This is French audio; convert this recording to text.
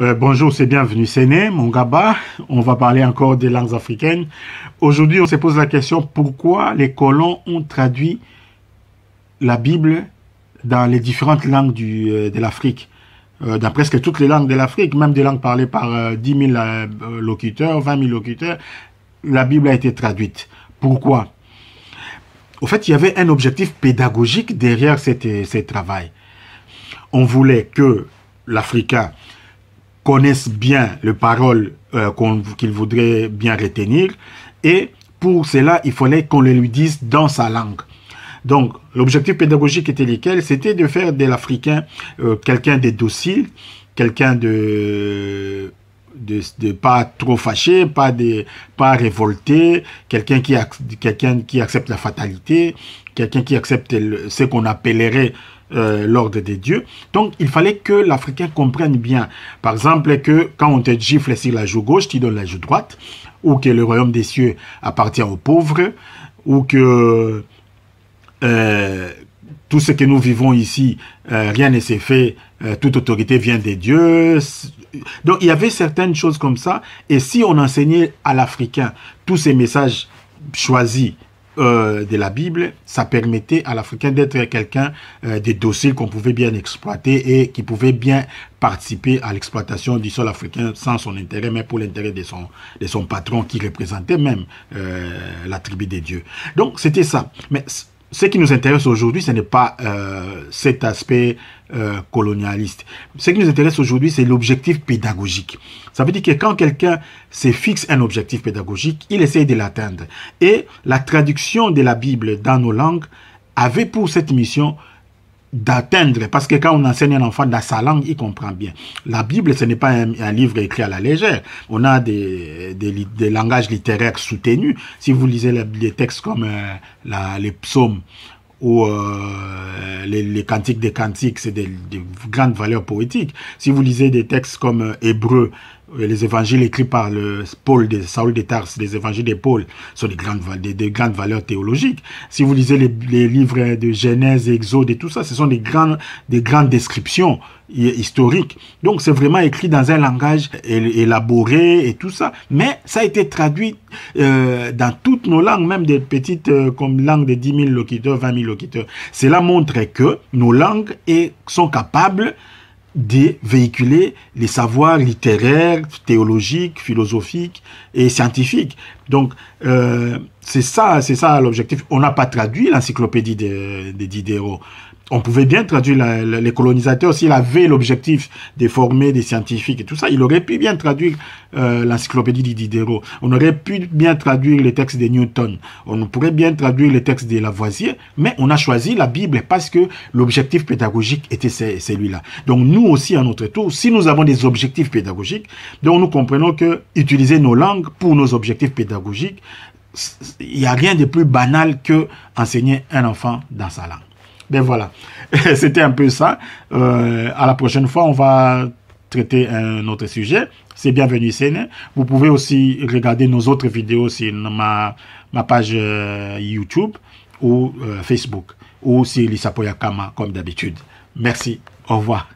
Euh, bonjour, c'est bienvenu c'est Né, mon gaba. On va parler encore des langues africaines. Aujourd'hui, on se pose la question pourquoi les colons ont traduit la Bible dans les différentes langues euh, de l'Afrique, euh, dans presque toutes les langues de l'Afrique, même des langues parlées par 10 000 locuteurs, 20 000 locuteurs. La Bible a été traduite. Pourquoi Au fait, il y avait un objectif pédagogique derrière ce travail. On voulait que l'Africain connaissent bien les paroles euh, qu'ils voudraient bien retenir. Et pour cela, il fallait qu'on les lui dise dans sa langue. Donc, l'objectif pédagogique était lequel C'était de faire de l'Africain euh, quelqu'un de docile, quelqu'un de, de, pas trop fâché, pas de, pas révolté, quelqu'un qui, qui accepte la fatalité, quelqu'un qui accepte ce qu'on appellerait euh, l'ordre des dieux. Donc, il fallait que l'Africain comprenne bien. Par exemple, que quand on te gifle sur la joue gauche, tu donnes la joue droite, ou que le royaume des cieux appartient aux pauvres, ou que euh, tout ce que nous vivons ici, euh, rien ne s'est fait, toute autorité vient des dieux. Donc, il y avait certaines choses comme ça. Et si on enseignait à l'Africain tous ces messages choisis euh, de la Bible, ça permettait à l'Africain d'être quelqu'un euh, de des dossiers qu'on pouvait bien exploiter et qui pouvait bien participer à l'exploitation du sol africain sans son intérêt, mais pour l'intérêt de son, de son patron qui représentait même euh, la tribu des dieux. Donc c'était ça. Mais ce qui nous intéresse aujourd'hui, ce n'est pas euh, cet aspect euh, colonialiste. Ce qui nous intéresse aujourd'hui, c'est l'objectif pédagogique. Ça veut dire que quand quelqu'un se fixe un objectif pédagogique, il essaye de l'atteindre. Et la traduction de la Bible dans nos langues avait pour cette mission d'atteindre, parce que quand on enseigne un enfant dans sa langue, il comprend bien. La Bible, ce n'est pas un, livre écrit à la légère. On a des, des, langages littéraires soutenus. Si vous lisez les, textes comme euh, les psaumes ou euh, les, cantiques des cantiques, c'est des, grandes valeurs poétiques. Si vous lisez des textes comme hébreux, Hébreu, euh, les évangiles écrits par le Paul de Saul de Tarse, les évangiles de Paul, sont de grandes, des, grandes valeurs théologiques. Si vous lisez les, livres de Genèse, Exode et tout ça, ce sont des grandes, des grandes descriptions historiques. Donc c'est vraiment écrit dans un langage élaboré et tout ça. Mais ça a été traduit euh, dans toutes nos langues, même des petites euh, comme langues de 10 000 locuteurs, 20 000 locuteurs. Cela montre que nos langues sont capables de véhiculer les savoirs littéraires, théologiques, philosophiques et scientifiques. Donc, euh, c'est ça, c'est ça l'objectif. On n'a pas traduit l'encyclopédie de, de, Diderot, on pouvait bien traduire les colonisateurs s'il avait l'objectif de former des scientifiques et tout ça. Il aurait pu bien traduire euh, l'encyclopédie de Diderot. On aurait pu bien traduire les textes de Newton. On pourrait bien traduire les textes de Lavoisier. Mais on a choisi la Bible parce que l'objectif pédagogique était celui-là. Donc nous aussi, à notre tour, si nous avons des objectifs pédagogiques, donc nous comprenons que utiliser nos langues pour nos objectifs pédagogiques, il n'y a rien de plus banal que enseigner un enfant dans sa langue. Ben voilà, c'était un peu ça. Euh, à la prochaine fois, on va traiter un autre sujet. C'est Bienvenue Séné. Vous pouvez aussi regarder nos autres vidéos sur ma, page euh, YouTube ou euh, Facebook ou sur l'Isapoyakama comme d'habitude. Merci. Au revoir.